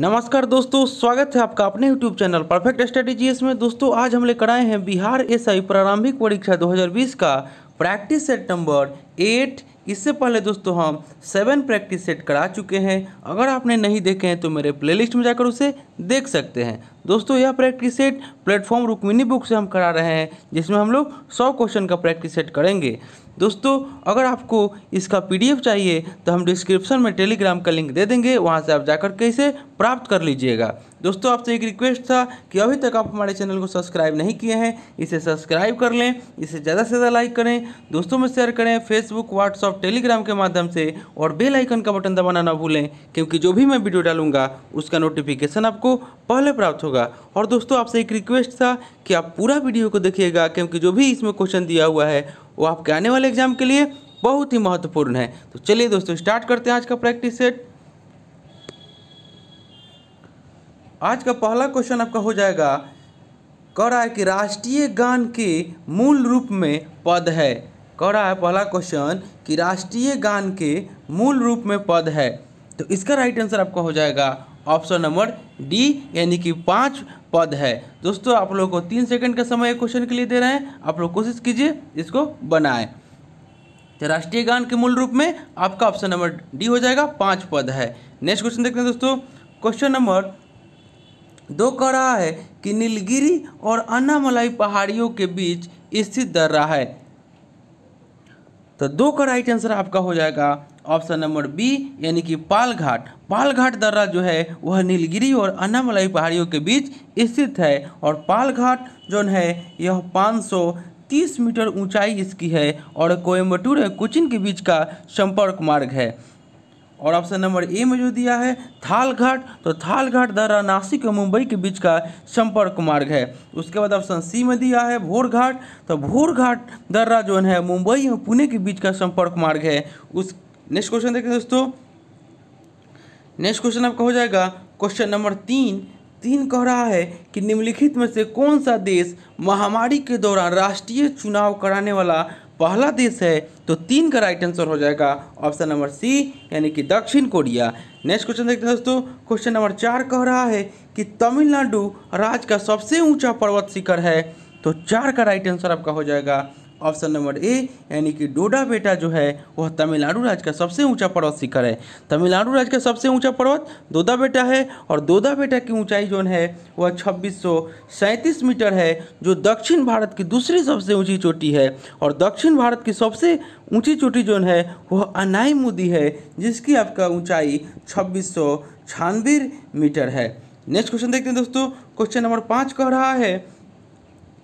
नमस्कार दोस्तों स्वागत है आपका अपने यूट्यूब चैनल परफेक्ट स्ट्रेटेजी में दोस्तों आज हम लेकर आए हैं बिहार एसआई प्रारंभिक परीक्षा 2020 का प्रैक्टिस सेट नंबर एट इससे पहले दोस्तों हम सेवन प्रैक्टिस सेट करा चुके हैं अगर आपने नहीं देखे हैं तो मेरे प्लेलिस्ट में जाकर उसे देख सकते हैं दोस्तों यह practice set platform Rukmini book से हम करा रहे हैं जिसमें हम लोग सौ क्वेश्चन का प्रैक्टिस सेट करेंगे दोस्तों अगर आपको इसका पीडीएफ चाहिए तो हम डिस्क्रिप्शन में टेलीग्राम का लिंक दे देंगे वहाँ से आप जाकर के इसे प्राप्त कर लीजिएगा दोस्तों आपसे एक रिक्वेस्ट था कि अभी तक आप हमारे चैनल को सब्सक्राइब नहीं किए हैं इसे सब्सक्राइब कर लें इसे ज़्यादा से ज़्यादा लाइक करें दोस्तों में शेयर करें फेसबुक व्हाट्सअप टेलीग्राम के माध्यम से और बेल आइकन का बटन दबाना ना भूलें क्योंकि जो भी मैं वीडियो डालूंगा उसका नोटिफिकेशन आपको पहले प्राप्त होगा और दोस्तों आपसे एक रिक्वेस्ट था कि आप पूरा वीडियो को देखिएगा क्योंकि जो भी इसमें क्वेश्चन दिया हुआ है वो आपके आने वाले एग्जाम के लिए बहुत ही महत्वपूर्ण है तो चलिए दोस्तों स्टार्ट करते हैं आज का प्रैक्टिस सेट आज का पहला क्वेश्चन आपका हो जाएगा कह रहा है कि राष्ट्रीय गान के मूल रूप में पद है कह रहा है पहला क्वेश्चन कि राष्ट्रीय गान के मूल रूप में पद है तो इसका राइट आंसर आपका हो जाएगा ऑप्शन नंबर डी यानी कि पाँच पद है दोस्तों आप लोगों को तीन सेकंड का समय क्वेश्चन के लिए दे रहे हैं आप लोग कोशिश कीजिए इसको बनाए तो राष्ट्रीय गान के मूल रूप में आपका ऑप्शन नंबर डी हो जाएगा पाँच पद है नेक्स्ट क्वेश्चन देखते हैं दोस्तों क्वेश्चन नंबर दो कड़ा है कि नीलगिरी और अन्नामलाई पहाड़ियों के बीच स्थित दर्रा है तो दो का राइट आंसर आपका हो जाएगा ऑप्शन नंबर बी यानी कि पालघाट पालघाट दर्रा जो है वह नीलगिरी और अन्नामलाई पहाड़ियों के बीच स्थित है और पालघाट जो है यह 530 मीटर ऊंचाई इसकी है और कोयम्बटूर और कोचिन के बीच का संपर्क मार्ग है और ऑप्शन नंबर ए में जो दिया है थाल घाट तो थाल घाट दर्रा नासिक और मुंबई के बीच का संपर्क मार्ग है उसके बाद ऑप्शन सी में दिया है भोर घाट तो भोर घाट दर्रा जो है मुंबई और पुणे के बीच का संपर्क मार्ग है उस नेक्स्ट क्वेश्चन देखें दोस्तों नेक्स्ट क्वेश्चन आपका हो जाएगा क्वेश्चन नंबर तीन तीन कह रहा है कि निम्नलिखित में से कौन सा देश महामारी के दौरान राष्ट्रीय चुनाव कराने वाला पहला देश है तो तीन का राइट आंसर हो जाएगा ऑप्शन नंबर सी यानी कि दक्षिण कोरिया नेक्स्ट क्वेश्चन देखते हैं दोस्तों क्वेश्चन नंबर चार कह रहा है कि तमिलनाडु राज्य का सबसे ऊंचा पर्वत शिखर है तो चार का राइट आंसर आपका हो जाएगा ऑप्शन नंबर ए यानी कि डोडा बेटा जो है वह तमिलनाडु राज्य का सबसे ऊंचा पर्वत शिखर है तमिलनाडु राज्य का सबसे ऊंचा पर्वत दोदा बेटा है और दोदा बेटा की ऊंचाई जोन है वह छब्बीस मीटर है जो दक्षिण भारत की दूसरी सबसे ऊंची चोटी है और दक्षिण भारत की सबसे ऊंची चोटी जोन है वह अनाई मुदी है जिसकी आपका ऊँचाई छब्बीस मीटर है नेक्स्ट क्वेश्चन देखते हैं दोस्तों क्वेश्चन नंबर पाँच कह रहा है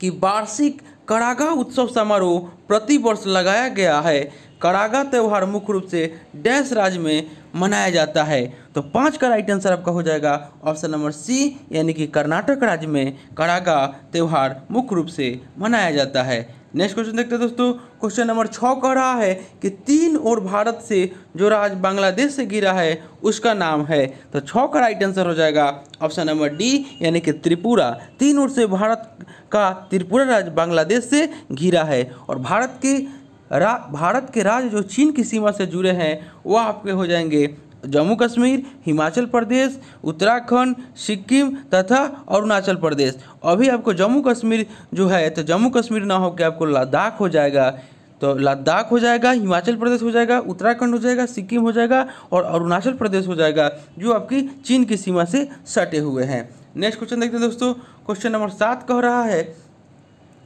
कि वार्षिक करागा उत्सव समारोह प्रति वर्ष लगाया गया है करागा त्यौहार मुख्य रूप से डैश राज्य में मनाया जाता है तो पाँच का राइट आंसर आपका हो जाएगा ऑप्शन नंबर सी यानी कि कर्नाटक राज्य में करागा त्यौहार मुख्य रूप से मनाया जाता है नेक्स्ट क्वेश्चन देखते हैं दोस्तों क्वेश्चन नंबर छः कह रहा है कि तीन और भारत से जो राज्य बांग्लादेश से गिरा है उसका नाम है तो छः का राइट आंसर हो जाएगा ऑप्शन नंबर डी यानी कि त्रिपुरा तीन और से भारत का त्रिपुरा राज्य बांग्लादेश से घिरा है और भारत के रा भारत के राज्य जो चीन की सीमा से जुड़े हैं वह आपके हो जाएंगे जम्मू कश्मीर हिमाचल प्रदेश उत्तराखंड सिक्किम तथा अरुणाचल प्रदेश अभी आपको जम्मू कश्मीर जो है तो जम्मू कश्मीर ना होकर आपको लद्दाख हो जाएगा तो लद्दाख हो जाएगा हिमाचल प्रदेश हो जाएगा उत्तराखंड हो जाएगा सिक्किम हो जाएगा और अरुणाचल प्रदेश हो जाएगा जो आपकी चीन की सीमा से सटे हुए हैं नेक्स्ट क्वेश्चन देखते हैं दोस्तों क्वेश्चन नंबर सात कह रहा है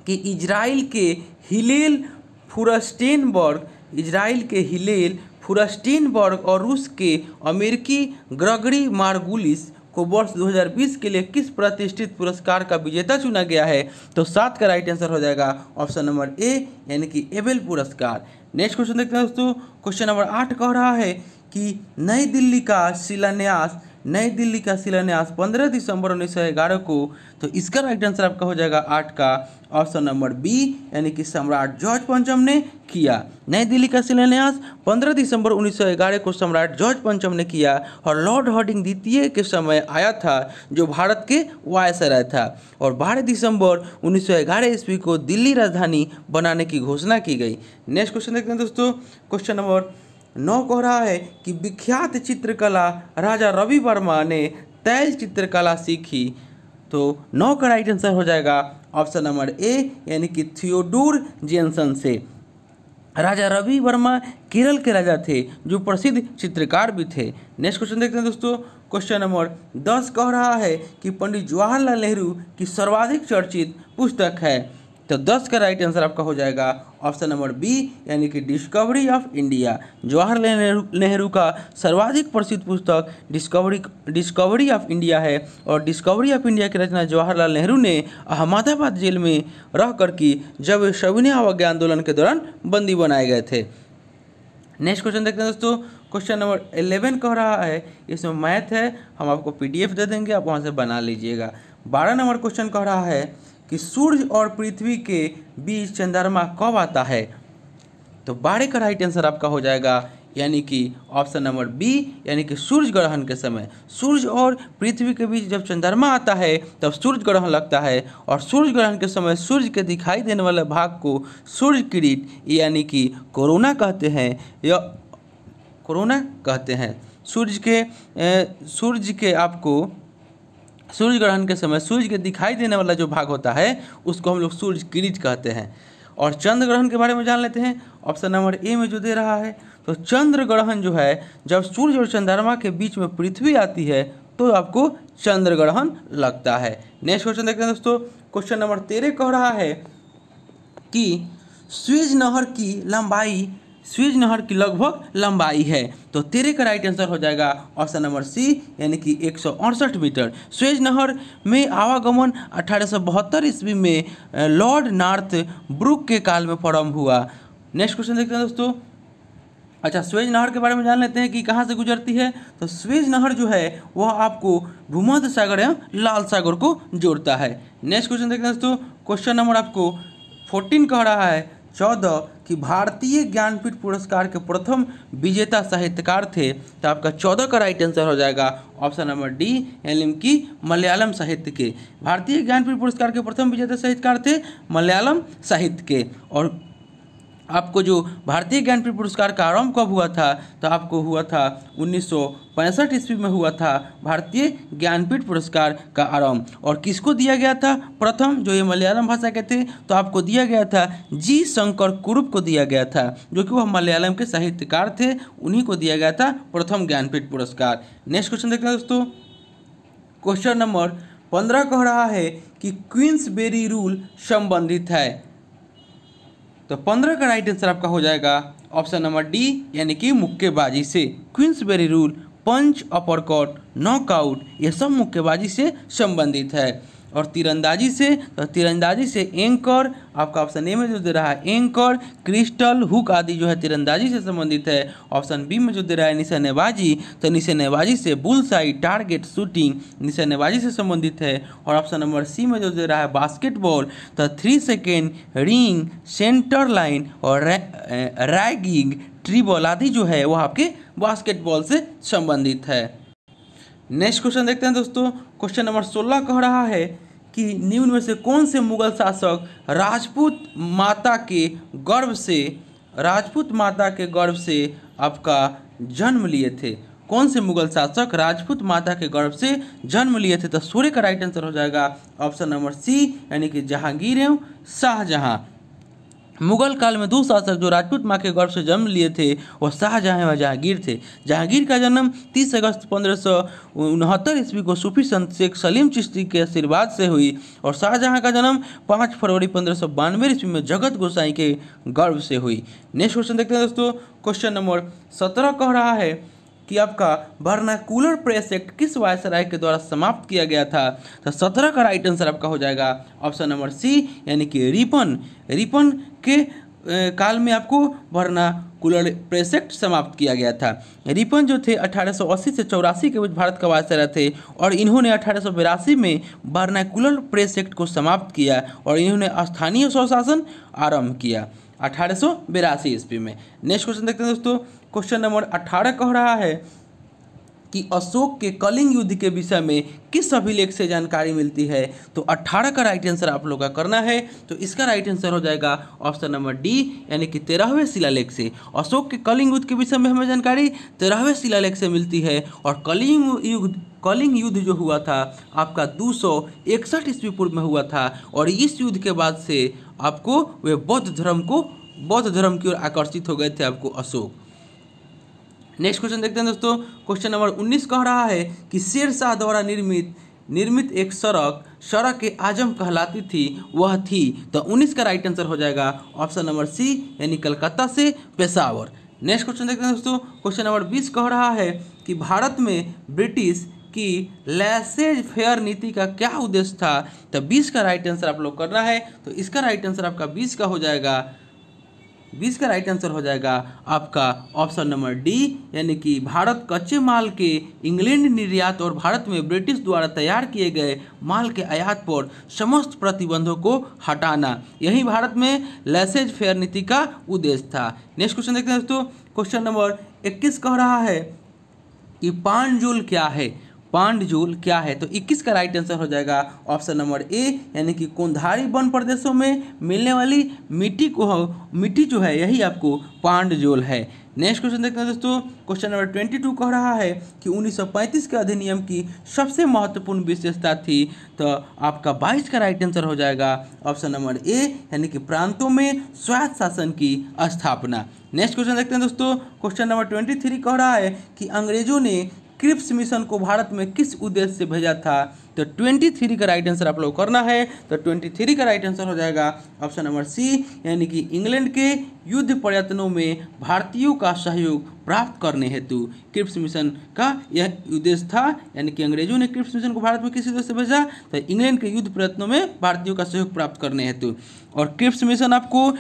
कि इजराइल के हिलेल फुरस्टेनबर्ग इजराइल के हिलेल फुरस्टीनबर्ग और रूस के अमेरिकी ग्रगरी मार्गुलिस को वर्ष 2020 के लिए किस प्रतिष्ठित पुरस्कार का विजेता चुना गया है तो सात का राइट आंसर हो जाएगा ऑप्शन नंबर ए यानी कि एबेल पुरस्कार नेक्स्ट क्वेश्चन देखते हैं दोस्तों क्वेश्चन नंबर आठ कह रहा है कि नई दिल्ली का शिलान्यास नई दिल्ली का शिलान्यास 15 दिसंबर उन्नीस को तो इसका राइट आंसर आपका हो जाएगा आठ का ऑप्शन नंबर बी यानी कि सम्राट जॉर्ज पंचम ने किया नई दिल्ली का शिलान्यास 15 दिसंबर ग्यारह को सम्राट जॉर्ज पंचम ने किया और लॉर्ड हॉर्डिंग द्वितीय के समय आया था जो भारत के वायसराय था और 12 दिसंबर ग्यारह ईस्वी को दिल्ली राजधानी बनाने की घोषणा की गई नेक्स्ट क्वेश्चन देखते हैं दोस्तों क्वेश्चन नंबर नौ कह रहा है कि विख्यात चित्रकला राजा रवि वर्मा ने तैल चित्रकला सीखी तो नौ का राइट आंसर हो जाएगा ऑप्शन नंबर ए यानी कि थियोडोर जेनसन से राजा रवि वर्मा केरल के राजा थे जो प्रसिद्ध चित्रकार भी थे नेक्स्ट क्वेश्चन देखते हैं दोस्तों क्वेश्चन नंबर दस कह रहा है कि पंडित जवाहरलाल नेहरू की सर्वाधिक चर्चित पुस्तक है तो दस का राइट आंसर आपका हो जाएगा ऑप्शन नंबर बी यानी कि Discovery of India Jawaharlal Nehru Nehru का सर्वाधिक प्रसिद्ध पुस्तक डिस्कवरी डिस्कवरी ऑफ इंडिया है और डिस्कवरी ऑफ इंडिया की रचना जवाहरलाल नेहरू ने अहमदाबाद जेल में रह कर की जब वे सविनय अवज्ञा आंदोलन के दौरान बंदी बनाए गए थे नेक्स्ट क्वेश्चन देखते हैं दोस्तों क्वेश्चन नंबर एलेवन कह रहा है इसमें मैथ है हम आपको पी दे देंगे आप वहाँ से बना लीजिएगा बारह नंबर क्वेश्चन कह रहा है कि सूर्य और पृथ्वी के बीच चंद्रमा कब आता है तो बारह का राइट आंसर आपका हो जाएगा यानी कि ऑप्शन नंबर बी यानी कि सूर्य ग्रहण के समय सूर्य और पृथ्वी के बीच जब चंद्रमा आता है तब सूर्य ग्रहण लगता है और सूर्य ग्रहण के समय सूर्य के दिखाई देने वाले भाग को सूर्य किरीट यानी कि कोरोना कहते हैं या कोरोना कहते हैं सूर्य के सूर्य के आपको सूर्य ग्रहण के समय सूर्य के दिखाई देने वाला जो भाग होता है उसको हम लोग सूर्य किरीट कहते हैं और चंद्र ग्रहण के बारे में जान लेते हैं ऑप्शन नंबर ए में जो दे रहा है तो चंद्र ग्रहण जो है जब सूर्य और चंद्रमा के बीच में पृथ्वी आती है तो आपको चंद्र ग्रहण लगता है नेक्स्ट क्वेश्चन देखते हैं दोस्तों क्वेश्चन नंबर तेरह कह रहा है कि स्वीज नहर की लंबाई स्वीज नहर की लगभग लंबाई है तो तेरे का राइट आंसर हो जाएगा ऑप्शन नंबर सी यानी कि एक मीटर स्वेज नहर में आवागमन अठारह ईस्वी में लॉर्ड नार्थ ब्रुक के काल में प्रारंभ हुआ नेक्स्ट क्वेश्चन देखते हैं दोस्तों अच्छा स्वेज नहर के बारे में जान लेते हैं कि कहाँ से गुजरती है तो स्वेज नहर जो है वह आपको भूमध सागर या लाल सागर को जोड़ता है नेक्स्ट क्वेश्चन देखते हैं दोस्तों क्वेश्चन नंबर आपको फोर्टीन कह रहा है चौदह कि भारतीय ज्ञानपीठ पुरस्कार के प्रथम विजेता साहित्यकार थे तो आपका चौदह का राइट आंसर हो जाएगा ऑप्शन नंबर डी यानी कि मलयालम साहित्य के भारतीय ज्ञानपीठ पुरस्कार के प्रथम विजेता साहित्यकार थे मलयालम साहित्य के और आपको जो भारतीय ज्ञानपीठ पुरस्कार का आरंभ कब हुआ था तो आपको हुआ था उन्नीस पैंसठ ईस्वी में हुआ था भारतीय ज्ञानपीठ पुरस्कार का आरंभ और किसको दिया गया था प्रथम जो ये मलयालम भाषा के थे तो आपको दिया गया था जी शंकर कुरूप को दिया गया था जो कि वह मलयालम के साहित्यकार थे उन्हीं को दिया गया था प्रथम ज्ञानपीठ पुरस्कार नेक्स्ट क्वेश्चन देखते हैं दोस्तों क्वेश्चन नंबर पंद्रह कह रहा है कि क्वींस बेरी रूल संबंधित है तो पंद्रह का राइट आंसर आपका हो जाएगा ऑप्शन नंबर डी यानी कि मुक्केबाजी से Queensberry rule punch uppercut knockout यह सब मुक्केबाजी से संबंधित है और तीरंदाजी से तो तीरंदाजी से एंकर आपका ऑप्शन ए में जो दे रहा है एंकर क्रिस्टल हुक आदि जो है तीरंदाजी से संबंधित है ऑप्शन बी में जो दे रहा है निशानेबाजी तो निशानेबाजी से बुलसाई टारगेट शूटिंग निशानेबाजी से संबंधित है और ऑप्शन नंबर सी में जो दे रहा है बास्केटबॉल तो three second ring centre line और रैगिंग ट्री बॉल आदि जो है वह आपके बास्केटबॉल से संबंधित है नेक्स्ट क्वेश्चन देखते हैं दोस्तों क्वेश्चन नंबर सोलह कह रहा है कि निम्न में से कौन से मुगल शासक राजपूत माता के गर्भ से राजपूत माता के गर्भ से आपका जन्म लिए थे कौन से मुगल शासक राजपूत माता के गर्भ से जन्म लिए थे तो सूर्य का राइट आंसर हो जाएगा ऑप्शन नंबर सी यानी कि जहांगीर एवं शाहजहां मुगल काल में दो शासक जो राजपूत माँ के गर्भ से जन्म लिए थे वह शाहजहाँ व जहांगीर थे जहांगीर का जन्म 30 अगस्त पंद्रह सौ उनहत्तर ईस्वी को सूफी संत शेख सलीम चिश्ती के आशीर्वाद से हुई और शाहजहाँ का जन्म 5 फरवरी पंद्रह सौ बानवे ईस्वी में जगत गोसाई के गर्भ से हुई नेक्स्ट क्वेश्चन देखते हैं दोस्तों क्वेश्चन नंबर सत्रह कह रहा है कि आपका कूलर प्रेस एक्ट किस वायसराय के द्वारा समाप्त किया गया था तो सत्रह का राइट आंसर आपका हो जाएगा ऑप्शन नंबर सी यानी कि रिपन रिपन के काल में आपको भरना प्रेस एक्ट समाप्त किया गया था रिपन जो थे 1880 से चौरासी के बीच भारत का वायसराय थे और इन्होंने अठारह में कूलर प्रेस एक्ट को समाप्त किया और इन्होंने स्थानीय स्वशासन आरम्भ किया अठारह सौ बिरासी ईस्वी में नेक्स्ट क्वेश्चन देखते हैं दोस्तों क्वेश्चन नंबर अठारह कह रहा है कि अशोक के कलिंग युद्ध के विषय में किस अभिलेख से जानकारी मिलती है तो 18 का राइट आंसर आप लोग का करना है तो इसका राइट आंसर हो जाएगा ऑप्शन नंबर डी यानी कि तेरहवें शिलालेख से अशोक के कलिंग युद्ध के विषय में हमें जानकारी तेरहवें शिलालेख से मिलती है और कलिंग युद्ध कलिंग युद्ध जो हुआ था आपका दो सौ इकसठ ईस्वी पूर्व में हुआ था और इस युद्ध के बाद से आपको वे बौद्ध धर्म को बौद्ध धर्म की ओर आकर्षित हो गए थे आपको अशोक नेक्स्ट क्वेश्चन देखते हैं दोस्तों क्वेश्चन नंबर उन्नीस कह रहा है कि शेरशाह द्वारा निर्मित निर्मित एक सड़क सड़क के आजम कहलाती थी वह थी तो उन्नीस का राइट आंसर हो जाएगा ऑप्शन नंबर सी यानी कलकत्ता से पेशावर नेक्स्ट क्वेश्चन देखते हैं दोस्तों क्वेश्चन नंबर बीस कह रहा है कि भारत में ब्रिटिश की लैसेज फेयर नीति का क्या उद्देश्य था तो बीस का राइट आंसर आप लोग करना है तो इसका राइट आंसर आपका बीस का हो जाएगा बीस का राइट आंसर हो जाएगा आपका ऑप्शन नंबर डी यानी कि भारत कच्चे माल के इंग्लैंड निर्यात और भारत में ब्रिटिश द्वारा तैयार किए गए माल के आयात पर समस्त प्रतिबंधों को हटाना यही भारत में लैसेज फेयर नीति का उद्देश्य था नेक्स्ट क्वेश्चन देखते हैं दोस्तों क्वेश्चन नंबर इक्कीस कह रहा है कि पान जूल क्या है पांडजोल क्या है तो 21 का राइट आंसर हो जाएगा ऑप्शन नंबर ए यानी कि कोंधारी वन प्रदेशों में मिलने वाली मिट्टी को मिट्टी जो है यही आपको पांडजोल है नेक्स्ट क्वेश्चन देखते हैं दोस्तों क्वेश्चन नंबर ट्वेंटी टू कह रहा है कि 1935 के अधिनियम की सबसे महत्वपूर्ण विशेषता थी तो आपका 22 का राइट आंसर हो जाएगा ऑप्शन नंबर ए यानी कि प्रांतों में स्वायत्त शासन की स्थापना नेक्स्ट क्वेश्चन देखते हैं दोस्तों क्वेश्चन नंबर ट्वेंटी थ्री कह रहा है कि अंग्रेजों ने क्रिप्स मिशन को भारत में किस उद्देश्य से भेजा था तो ट्वेंटी थ्री का राइट आंसर आप लोग करना है तो ट्वेंटी थ्री का राइट आंसर हो जाएगा ऑप्शन नंबर सी यानी कि इंग्लैंड के युद्ध प्रयत्नों में भारतीयों का सहयोग प्राप्त करने हेतु क्रिप्स मिशन का यह उद्देश्य था यानी कि अंग्रेजों ने क्रिप्स मिशन को भारत में किसी उद्देश्य से भेजा तो इंग्लैंड के युद्ध प्रयत्नों में भारतीयों का सहयोग प्राप्त करने हेतु और क्रिप्स मिशन आपको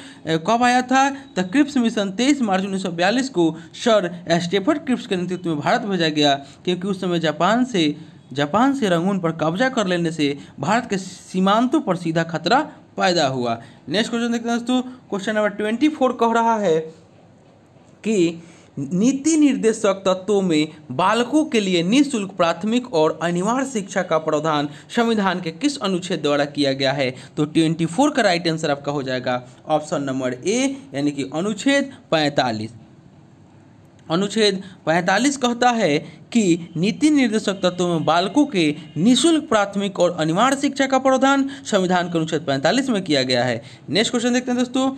कब आया था तो क्रिप्स मिशन 23 मार्च 1942 को सर स्टेफर्ड क्रिप्स के नेतृत्व में भारत भेजा गया क्योंकि उस समय जापान से जापान से रंगून पर कब्जा कर लेने से भारत के सीमांतों पर सीधा खतरा पैदा हुआ नेक्स्ट क्वेश्चन देखते हैं दोस्तों क्वेश्चन नंबर ट्वेंटी फोर कह रहा है कि नीति निर्देशक तत्वों में बालकों के लिए निःशुल्क प्राथमिक और अनिवार्य शिक्षा का प्रावधान संविधान के किस अनुच्छेद द्वारा किया गया है तो 24 का राइट आंसर आपका हो जाएगा ऑप्शन नंबर ए यानी कि अनुच्छेद 45 अनुच्छेद 45 कहता है कि नीति निर्देशक तत्व में बालकों के निशुल्क प्राथमिक और अनिवार्य शिक्षा का प्रावधान संविधान के अनुच्छेद 45 में किया गया है नेक्स्ट क्वेश्चन देखते हैं दोस्तों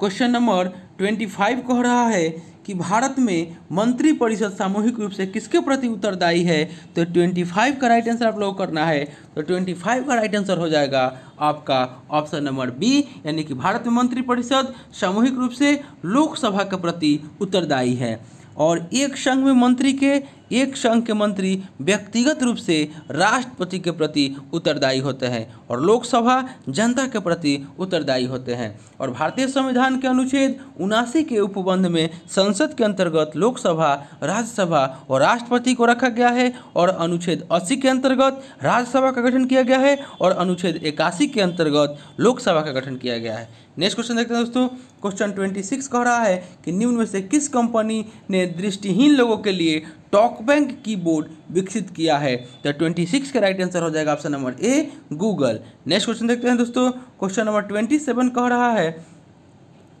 क्वेश्चन नंबर 25 कह रहा है कि भारत में मंत्रिपरिषद सामूहिक रूप से किसके प्रति उत्तरदायी है तो 25 का राइट आंसर आप लोगों को करना है तो 25 का राइट आंसर हो जाएगा आपका ऑप्शन नंबर बी यानी कि भारत में मंत्रिपरिषद सामूहिक रूप से लोकसभा के प्रति उत्तरदायी है और एक संघ में मंत्री के एक संघ के मंत्री व्यक्तिगत रूप से राष्ट्रपति के प्रति उत्तरदायी होते हैं और लोकसभा जनता के प्रति उत्तरदायी होते हैं और भारतीय संविधान के अनुच्छेद उनासी के उपबंध में संसद के अंतर्गत लोकसभा राज्यसभा और राष्ट्रपति को रखा गया है और अनुच्छेद अस्सी के अंतर्गत राज्यसभा का गठन किया गया है और अनुच्छेद इक्यासी के अंतर्गत लोकसभा का गठन किया गया है नेक्स्ट क्वेश्चन देखते हैं दोस्तों क्वेश्चन ट्वेंटी सिक्स कह रहा है कि निम्न में से किस कंपनी ने दृष्टिहीन लोगों के लिए टॉक बैंक कीबोर्ड विकसित किया है तो ट्वेंटी सिक्स का राइट आंसर हो जाएगा option number A Google next question देखते हैं दोस्तों क्वेश्चन नंबर ट्वेंटी सेवन कह रहा है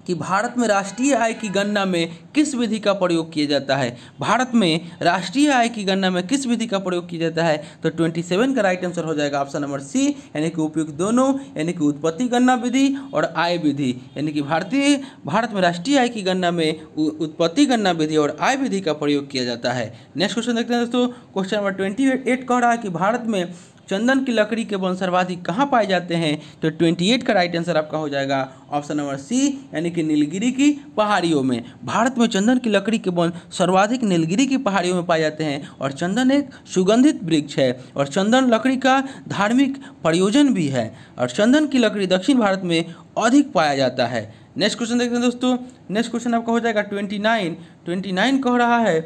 कि भारत में राष्ट्रीय आय की गणना में किस विधि का प्रयोग किया जाता है भारत में राष्ट्रीय आय की गणना में किस विधि का प्रयोग किया जाता है तो 27 का राइट आंसर हो जाएगा ऑप्शन नंबर सी यानी कि उपयुक्त दोनों यानी कि उत्पत्ति गणना विधि और आय विधि यानी कि भारतीय भारत में राष्ट्रीय आय की गणना में उत्पत्ति गणना विधि और आय विधि का प्रयोग किया जाता है नेक्स्ट क्वेश्चन देखते हैं दोस्तों क्वेश्चन नंबर ट्वेंटी एट कह रहा है कि भारत में चंदन की लकड़ी के वन सर्वाधिक कहाँ पाए जाते हैं तो 28 का राइट आंसर आपका हो जाएगा ऑप्शन नंबर सी यानी कि नीलगिरी की पहाड़ियों में भारत में चंदन की लकड़ी के वन सर्वाधिक नीलगिरी की पहाड़ियों में पाए जाते हैं और चंदन एक सुगंधित वृक्ष है और चंदन लकड़ी का धार्मिक प्रयोजन भी है और चंदन की लकड़ी दक्षिण भारत में अधिक पाया जाता है नेक्स्ट क्वेश्चन देखते हैं दोस्तों नेक्स्ट क्वेश्चन आपका हो जाएगा ट्वेंटी नाइन ट्वेंटी नाइन कह रहा है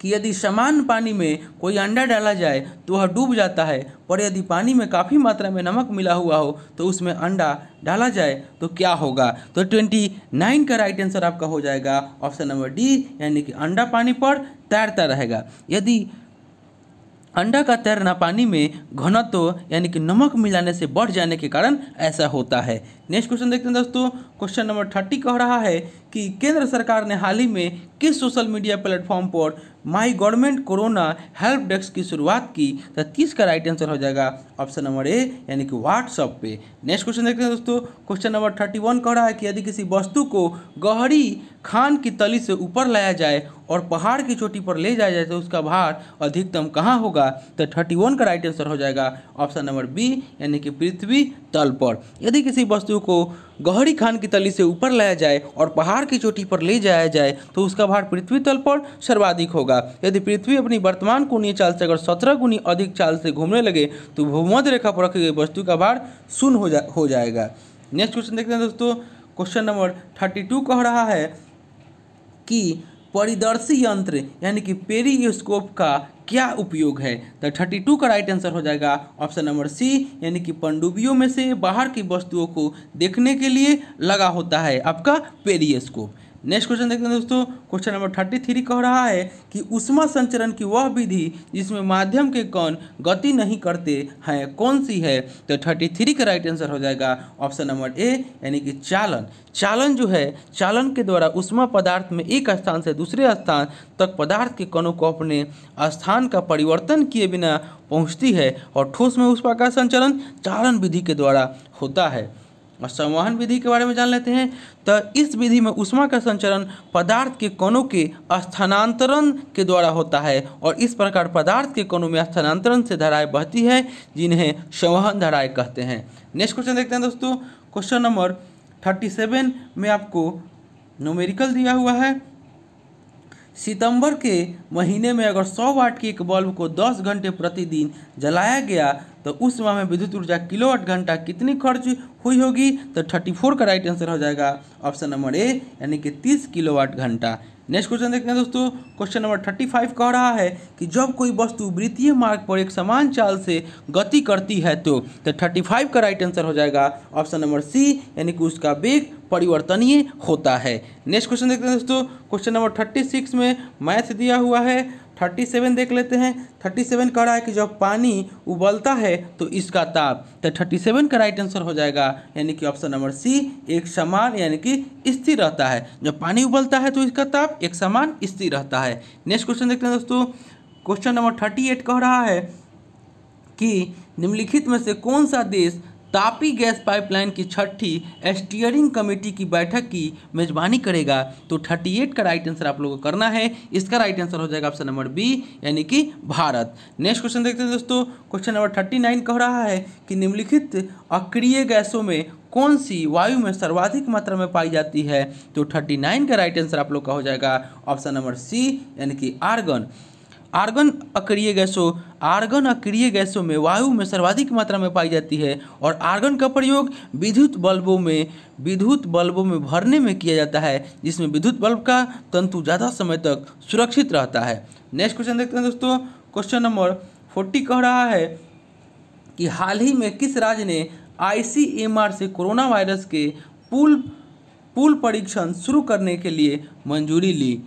कि यदि समान पानी में कोई अंडा डाला जाए तो वह डूब जाता है पर यदि पानी में काफ़ी मात्रा में नमक मिला हुआ हो तो उसमें अंडा डाला जाए तो क्या होगा तो ट्वेंटी नाइन का राइट आंसर आपका हो जाएगा ऑप्शन नंबर डी यानी कि अंडा पानी पर तैरता रहेगा यदि अंडा का तैरना पानी में घनत्व यानी कि नमक मिलाने से बढ़ जाने के कारण ऐसा होता है नेक्स्ट क्वेश्चन देखते हैं दोस्तों क्वेश्चन नंबर थर्टी कह रहा है कि केंद्र सरकार ने हाल ही में किस सोशल मीडिया प्लेटफॉर्म पर my government corona help desk की शुरुआत की तो तीस का राइट आंसर हो जाएगा ऑप्शन नंबर ए यानी कि व्हाट्सअप पे नेक्स्ट क्वेश्चन देखते हैं दोस्तों क्वेश्चन नंबर थर्टी वन कह रहा है कि यदि किसी वस्तु को गहरी खान की तली से ऊपर लाया जाए और पहाड़ की चोटी पर ले जाया जाए तो उसका भार अधिकतम कहाँ होगा तो थर्टी वन का राइट आंसर हो जाएगा ऑप्शन नंबर बी यानी कि पृथ्वी तल पर यदि किसी वस्तु को गहरी खान की तली से ऊपर लाया जाए और पहाड़ की चोटी पर ले जाया जाए तो उसका भार पृथ्वी तल पर सर्वाधिक होगा होगा यदि पृथ्वी अपनी वर्तमान कोणीय चाल से अगर सत्रह गुनी अधिक चाल से घूमने लगे तो भूमध्य रेखा पर रखी गई वस्तु का भार शून्य हो जा हो जाएगा नेक्स्ट क्वेश्चन देखते हैं दोस्तों क्वेश्चन नंबर थर्टी टू कह रहा है कि परिदर्शी यंत्र यानी कि पेरियोस्कोप का क्या उपयोग है तो थर्टी टू का राइट आंसर हो जाएगा ऑप्शन नंबर सी यानी कि पंडुबियों में से बाहर की वस्तुओं को देखने के लिए लगा होता है आपका पेरियोस्कोप नेक्स्ट क्वेश्चन देखते हैं दोस्तों क्वेश्चन नंबर थर्टी थ्री कह रहा है कि उष्मा संचरण की वह विधि जिसमें माध्यम के कौन गति नहीं करते हैं कौन सी है तो थर्टी थ्री का राइट आंसर हो जाएगा ऑप्शन नंबर ए यानी कि चालन चालन जो है चालन के द्वारा उष्मा पदार्थ में एक स्थान से दूसरे स्थान तक पदार्थ के कणों को अपने स्थान का परिवर्तन किए बिना पहुँचती है और ठोस में उष्मा का संचलन चालन विधि के द्वारा होता है और संवहन विधि के बारे में जान लेते हैं तो इस विधि में उष्मा का संचरण पदार्थ के कणों के स्थानांतरण के द्वारा होता है और इस प्रकार पदार्थ के कणों में स्थानांतरण से धाराएं बहती है जिन्हें संवहन धाराएं कहते हैं नेक्स्ट क्वेश्चन देखते हैं दोस्तों क्वेश्चन नंबर थर्टी सेवन में आपको नोमेरिकल दिया हुआ है सितंबर के महीने में अगर 100 वाट के एक बल्ब को 10 घंटे प्रतिदिन जलाया गया तो उस समय में विद्युत ऊर्जा किलोवाट घंटा कितनी खर्च हुई होगी तो 34 का राइट आंसर हो जाएगा ऑप्शन नंबर ए यानी कि 30 किलोवाट घंटा नेक्स्ट क्वेश्चन देखते हैं दोस्तों क्वेश्चन नंबर थर्टी फाइव कह रहा है कि जब कोई वस्तु वृत्तीय मार्ग पर एक समान चाल से गति करती है तो तो थर्टी फाइव का राइट आंसर हो जाएगा ऑप्शन नंबर सी यानी कि उसका वेग परिवर्तनीय होता है नेक्स्ट क्वेश्चन देखते हैं दोस्तों क्वेश्चन नंबर थर्टी सिक्स में मैथ दिया हुआ है थर्टी सेवन देख लेते हैं थर्टी सेवन कह रहा है कि जब पानी उबलता है तो इसका ताप तो थर्टी सेवन का राइट आंसर हो जाएगा यानी कि ऑप्शन नंबर सी एक समान यानी कि स्थिर रहता है जब पानी उबलता है तो इसका ताप एक समान स्थिर रहता है नेक्स्ट क्वेश्चन देखते हैं दोस्तों क्वेश्चन नंबर थर्टी एट कह रहा है कि निम्नलिखित में से कौन सा देश तापी गैस पाइपलाइन की छठी स्टीयरिंग कमेटी की बैठक की मेजबानी करेगा तो थर्टी एट का राइट आंसर आप लोगों को करना है इसका राइट आंसर हो जाएगा ऑप्शन नंबर बी यानी कि भारत नेक्स्ट क्वेश्चन देखते हैं दोस्तों क्वेश्चन नंबर थर्टी नाइन कह रहा है कि निम्नलिखित अक्रिय गैसों में कौन सी वायु में सर्वाधिक मात्रा में पाई जाती है तो थर्टी नाइन का राइट आंसर आप लोग का हो जाएगा ऑप्शन नंबर सी यानी कि आर्गन आर्गन अक्रिय गैसों आर्गन अक्रिय गैसों में वायु में सर्वाधिक मात्रा में पाई जाती है और आर्गन का प्रयोग विद्युत बल्बों में विद्युत बल्बों में भरने में किया जाता है जिसमें विद्युत बल्ब का तंतु ज़्यादा समय तक सुरक्षित रहता है नेक्स्ट क्वेश्चन देखते हैं दोस्तों क्वेश्चन नंबर फोर्टी कह रहा है कि हाल ही में किस राज्य ने आई से कोरोना वायरस के पुल पुल परीक्षण शुरू करने के लिए मंजूरी ली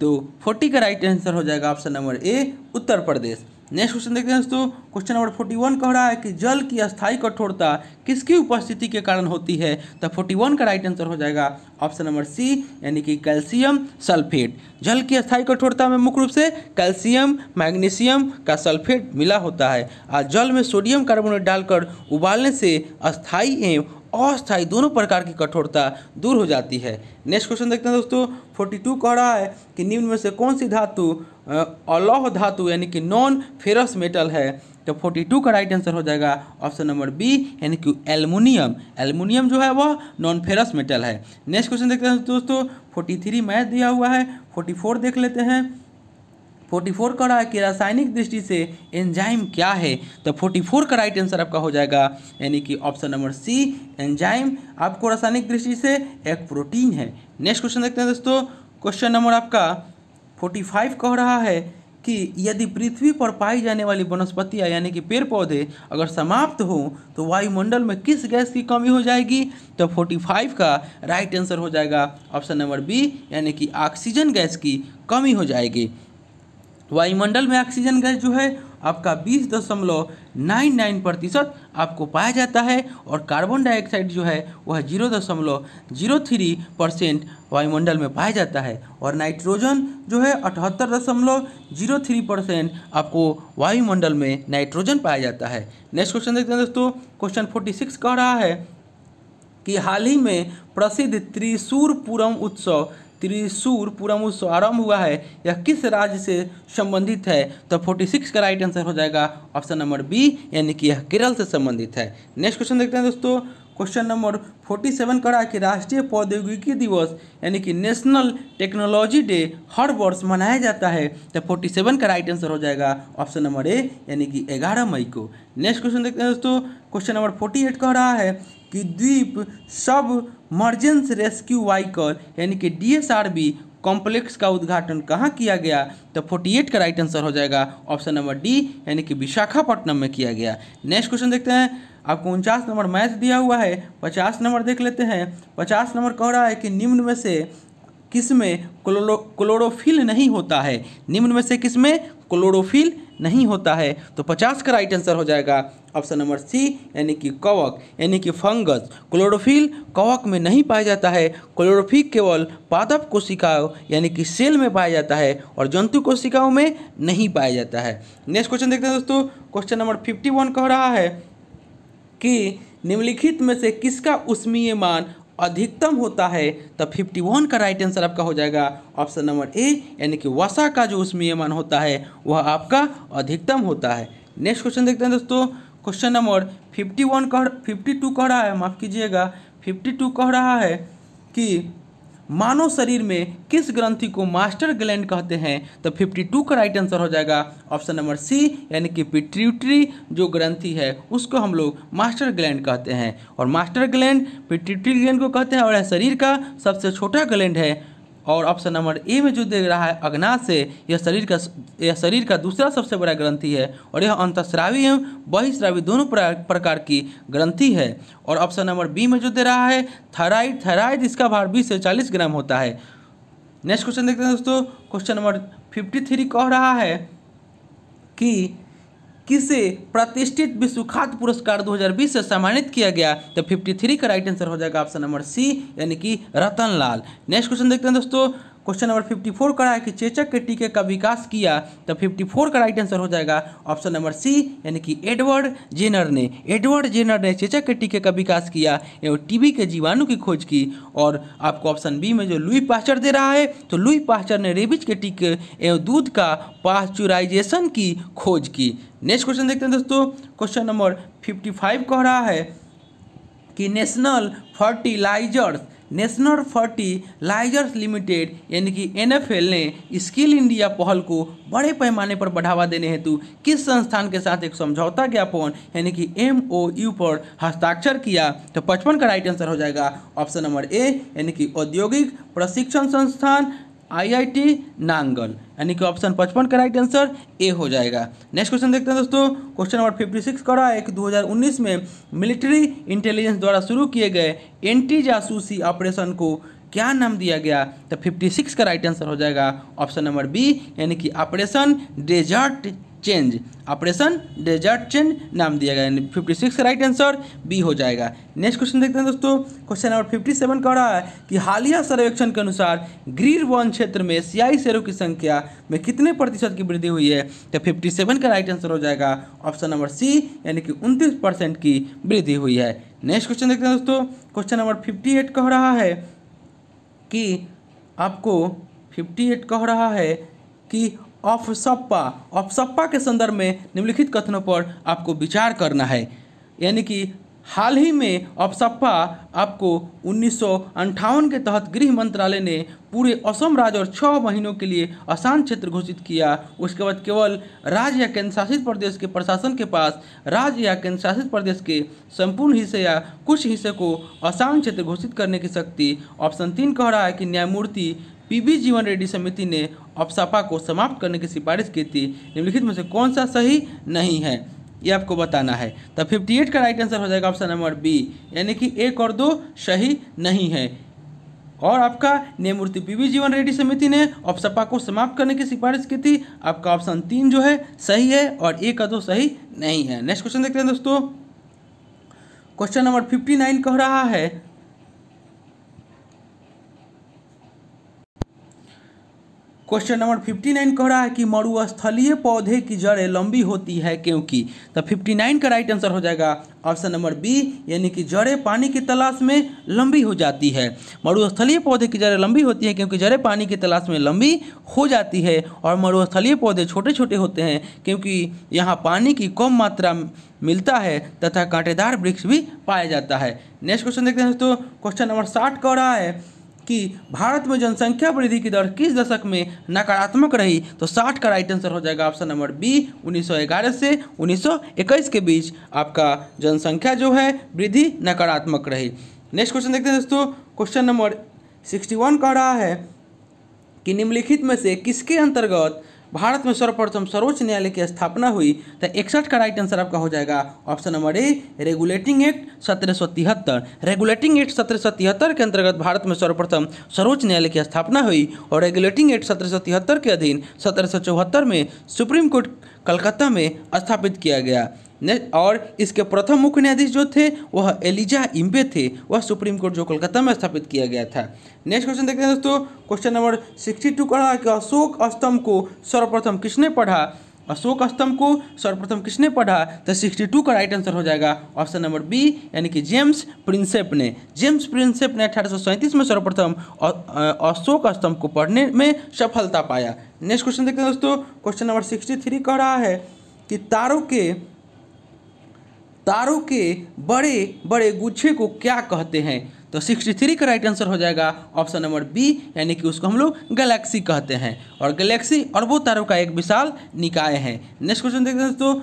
तो फोर्टी का राइट आंसर हो जाएगा option number A Uttar Pradesh next question देखते हैं दोस्तों क्वेश्चन नंबर फोर्टी वन कह रहा है कि जल की अस्थायी कठोरता किसकी उपस्थिति के कारण होती है तो फोर्टी वन का राइट आंसर हो जाएगा ऑप्शन नंबर सी यानी कि कैल्शियम सल्फेट जल की अस्थाई कठोरता में मुख्य रूप से कैल्शियम मैग्नीशियम का सल्फेट मिला होता है और जल में सोडियम कार्बोनेट डालकर उबालने से अस्थायी एवं अस्थायी दोनों प्रकार की कठोरता दूर हो जाती है नेक्स्ट क्वेश्चन देखते हैं दोस्तों 42 कह रहा है कि निम्न में से कौन सी धातु अलौह धातु यानी कि नॉन फेरस मेटल है तो 42 का राइट आंसर हो जाएगा ऑप्शन नंबर बी यानी कि एल्युमिनियम एल्युमिनियम जो है वह नॉन फेरस मेटल है नेक्स्ट क्वेश्चन देखते हैं दोस्तों थ्री मैथ दिया हुआ है फोर देख लेते हैं 44 का रहा है कि रासायनिक दृष्टि से एंजाइम क्या है तो 44 का राइट आंसर आपका हो जाएगा यानी कि ऑप्शन नंबर सी एंजाइम आपको रासायनिक दृष्टि से एक प्रोटीन है नेक्स्ट क्वेश्चन देखते हैं दोस्तों क्वेश्चन नंबर आपका 45 कह रहा है कि यदि पृथ्वी पर पाई जाने वाली वनस्पतियाँ यानी कि पेड़ पौधे अगर समाप्त हों तो वायुमंडल में किस गैस की कमी हो जाएगी तो 45 का राइट आंसर हो जाएगा ऑप्शन नंबर बी यानी कि ऑक्सीजन गैस की कमी हो जाएगी तो वायुमंडल में ऑक्सीजन गैस जो है आपका बीस दशमलव नाइन नाइन प्रतिशत आपको पाया जाता है और कार्बन डाइऑक्साइड जो है वह जीरो दशमलव जीरो थ्री परसेंट वायुमंडल में पाया जाता है और नाइट्रोजन जो है अठहत्तर दशमलव जीरो थ्री परसेंट आपको वायुमंडल में नाइट्रोजन पाया जाता है नेक्स्ट क्वेश्चन देखते हैं दोस्तों क्वेश्चन फोर्टी सिक्स कह रहा है कि हाल ही में प्रसिद्ध त्रिशूरपुरम उत्सव त्रिशूर पुरम आरंभ हुआ है यह किस राज्य से संबंधित है तो 46 का राइट आंसर हो जाएगा ऑप्शन नंबर बी यानी कि यह केरल से संबंधित है नेक्स्ट क्वेश्चन देखते हैं दोस्तों क्वेश्चन नंबर 47 करा कि राष्ट्रीय प्रौद्योगिकी दिवस यानी कि नेशनल टेक्नोलॉजी डे हर वर्ष मनाया जाता है तो 47 का राइट आंसर हो जाएगा ऑप्शन नंबर ए यानी कि 11 मई को नेक्स्ट क्वेश्चन देखते हैं दोस्तों क्वेश्चन नंबर 48 कह रहा है कि द्वीप सब मर्जेंस रेस्क्यू वाइकर यानी कि D S R B complex का उद्घाटन कहाँ किया गया तो 48 का राइट आंसर हो जाएगा ऑप्शन नंबर डी यानी कि विशाखापट्टनम में किया गया नेक्स्ट क्वेश्चन देखते हैं आपको उनचास नंबर मैथ दिया हुआ है पचास नंबर देख लेते हैं पचास नंबर कह रहा है कि निम्न में से किसमें क्लोरो क्लोरोफिल नहीं होता है निम्न में से किसमें क्लोरोफिल नहीं होता है तो पचास का राइट आंसर हो जाएगा ऑप्शन नंबर सी यानी कि कवक यानी कि फंगस क्लोरोफिल कवक में नहीं पाया जाता है क्लोरोफिल केवल पादप कोशिकाओं यानी कि सेल में पाया जाता है और जंतु कोशिकाओं में नहीं पाया जाता है नेक्स्ट क्वेश्चन देखते हैं दोस्तों क्वेश्चन नंबर फिफ्टी वन कह रहा है कि निम्नलिखित में से किसका उष्मीय मान अधिकतम होता है तो 51 का राइट आंसर आपका हो जाएगा ऑप्शन नंबर ए यानी कि वसा का जो उसमें मान होता है वह आपका अधिकतम होता है नेक्स्ट क्वेश्चन देखते हैं दोस्तों क्वेश्चन नंबर 51 वन कह फिफ्टी कह रहा है माफ़ कीजिएगा 52 कह रहा है कि मानव शरीर में किस ग्रंथि को मास्टर ग्लैंड कहते हैं तो 52 का राइट आंसर हो जाएगा ऑप्शन नंबर सी यानी कि पिट्यूटरी जो ग्रंथि है उसको हम लोग मास्टर ग्लैंड कहते हैं और मास्टर ग्लैंड पिट्यूटरी ग्लैंड को कहते हैं और यह शरीर का सबसे छोटा ग्लैंड है और ऑप्शन नंबर ए में जो दे रहा है अग्नाश से यह शरीर का यह शरीर का दूसरा सबसे बड़ा ग्रंथि है और यह अंतस्रावी एवं बहिश्रावी दोनों प्रकार की ग्रंथि है और ऑप्शन नंबर बी में जो दे रहा है थराइड थराइड इसका भार बीस से चालीस ग्राम होता है नेक्स्ट क्वेश्चन देखते हैं दोस्तों क्वेश्चन नंबर फिफ्टी थ्री कह रहा है कि किसे प्रतिष्ठित खाद्य पुरस्कार 2020 से सम्मानित किया गया तो 53 का राइट आंसर हो जाएगा ऑप्शन नंबर सी यानी कि रतन लाल नेक्स्ट क्वेश्चन देखते हैं दोस्तों क्वेश्चन नंबर 54 करा है कि चेचक के टीके का विकास किया तो 54 का राइट आंसर हो जाएगा ऑप्शन नंबर सी यानी कि एडवर्ड जेनर ने एडवर्ड जेनर ने चेचक के टीके का विकास किया एवं टीबी के जीवाणु की खोज की और आपको ऑप्शन बी में जो लुई पाचर दे रहा है तो लुई पाचर ने रेबिज के टीके एवं दूध का पास्चुराइजेशन की खोज की नेक्स्ट क्वेश्चन देखते हैं दोस्तों क्वेश्चन नंबर फिफ्टी कह रहा है कि National Fertilizers National Fertilizers Limited यानी कि एनएफएल ने स्किल इंडिया पहल को बड़े पैमाने पर बढ़ावा देने हेतु किस संस्थान के साथ एक समझौता ज्ञापन यानी कि एम पर हस्ताक्षर किया तो पचपन का राइट आंसर हो जाएगा ऑप्शन नंबर ए यानी कि औद्योगिक प्रशिक्षण संस्थान आईआईटी नांगल यानी कि ऑप्शन पचपन का राइट आंसर ए हो जाएगा नेक्स्ट क्वेश्चन देखते हैं दोस्तों क्वेश्चन नंबर फिफ्टी सिक्स कर रहा है कि दो में मिलिट्री इंटेलिजेंस द्वारा शुरू किए गए एंटी जासूसी ऑपरेशन को क्या नाम दिया गया तो 56 का राइट आंसर हो जाएगा ऑप्शन नंबर बी यानी कि operation desert change operation desert change नाम दिया गया fifty six right answer B हो जाएगा नेक्स्ट क्वेश्चन देखते हैं दोस्तों क्वेश्चन नंबर फिफ्टी सेवन कह रहा है कि हालिया सर्वेक्षण के अनुसार ग्रीर वन क्षेत्र में सियाई शेरों की संख्या में कितने प्रतिशत की वृद्धि हुई है तो फिफ्टी सेवन का राइट आंसर हो जाएगा ऑप्शन नंबर सी यानी कि उनतीस परसेंट की वृद्धि हुई है नेक्स्ट क्वेश्चन देखते हैं दोस्तों क्वेश्चन नंबर फिफ्टी एट कह रहा है कि आपको फिफ्टी एट कह रहा है कि अफसप्पा अफसप्पा के संदर्भ में निम्नलिखित कथनों पर आपको विचार करना है यानी कि हाल ही में अफसप्पा आपको उन्नीस के तहत गृह मंत्रालय ने पूरे असम राज्य और छः महीनों के लिए अशांत क्षेत्र घोषित किया उसके बाद केवल राज्य या केंद्रशासित प्रदेश के प्रशासन के पास राज्य या केंद्रशासित प्रदेश के संपूर्ण हिस्से या कुछ हिस्से को अशांत क्षेत्र घोषित करने की शक्ति ऑप्शन तीन कह रहा है कि न्यायमूर्ति पीबी जीवन रेड्डी समिति ने अफसापा को समाप्त करने की सिफारिश की थी निम्नलिखित में से कौन सा सही नहीं है ये आपको बताना है तो 58 का राइट आंसर हो जाएगा ऑप्शन नंबर बी यानी कि एक और दो सही नहीं है और आपका न्यायमूर्ति पीवी जीवन रेड्डी समिति ने अपसपा को समाप्त करने की सिफारिश की थी आपका ऑप्शन तीन जो है सही है और एक का दो सही नहीं है नेक्स्ट क्वेश्चन देखते हैं दोस्तों क्वेश्चन नंबर फिफ्टी नाइन कह रहा है क्वेश्चन नंबर 59 कह रहा है कि मरुस्थलीय पौधे की जड़ें लंबी होती है क्योंकि तो 59 का राइट आंसर हो जाएगा ऑप्शन नंबर बी यानी कि जड़ें पानी की तलाश में लंबी हो जाती है मरुस्थलीय पौधे की जड़ें लंबी होती है क्योंकि जड़ें पानी की तलाश में लंबी हो जाती है और मरुस्थलीय पौधे छोटे छोटे होते हैं क्योंकि यहाँ पानी की कम मात्रा मिलता है तथा कांटेदार वृक्ष भी पाया जाता है नेक्स्ट क्वेश्चन देखते हैं दोस्तों क्वेश्चन नंबर साठ कह रहा है कि भारत में जनसंख्या वृद्धि की दर किस दशक में नकारात्मक रही तो साठ का राइट आंसर हो जाएगा ऑप्शन नंबर बी 1911 से 1921 के बीच आपका जनसंख्या जो है वृद्धि नकारात्मक रही नेक्स्ट क्वेश्चन देखते हैं दोस्तों क्वेश्चन नंबर सिक्सटी वन कह रहा है कि निम्नलिखित में से किसके अंतर्गत भारत में सर्वप्रथम सर्वोच्च न्यायालय की स्थापना हुई तो इकसठ का राइट आंसर आपका हो जाएगा option number A regulating act सत्रह रेगुलेटिंग एक्ट सत्रह के अंतर्गत भारत में सर्वप्रथम सर्वोच्च न्यायालय की स्थापना हुई और रेगुलेटिंग एक्ट सत्रह के अधीन सत्रह में सुप्रीम कोर्ट कलकत्ता में स्थापित किया गया और इसके प्रथम मुख्य न्यायाधीश जो थे वह एलिजा इम्बे थे वह सुप्रीम कोर्ट जो कोलकाता में स्थापित किया गया था नेक्स्ट क्वेश्चन देखते हैं दोस्तों क्वेश्चन नंबर सिक्सटी टू का कि अशोक स्तंभ को सर्वप्रथम किसने पढ़ा अशोक स्तंभ को सर्वप्रथम किसने पढ़ा तो 62 का राइट आंसर हो जाएगा ऑप्शन नंबर बी यानी कि जेम्स प्रिंसेप ने जेम्स प्रिंसेप ने अठारह में सर्वप्रथम अशोक स्तंभ को पढ़ने में सफलता पाया नेक्स्ट क्वेश्चन देखते हैं दोस्तों क्वेश्चन नंबर 63 कह रहा है कि तारों के तारों के बड़े बड़े गुच्छे को क्या कहते हैं तो 63 का राइट आंसर हो जाएगा ऑप्शन नंबर बी यानी कि उसको हम लोग गैलेक्सी कहते हैं और गैलेक्सी और वो तारों का एक विशाल निकाय है नेक्स्ट क्वेश्चन देखते हैं दोस्तों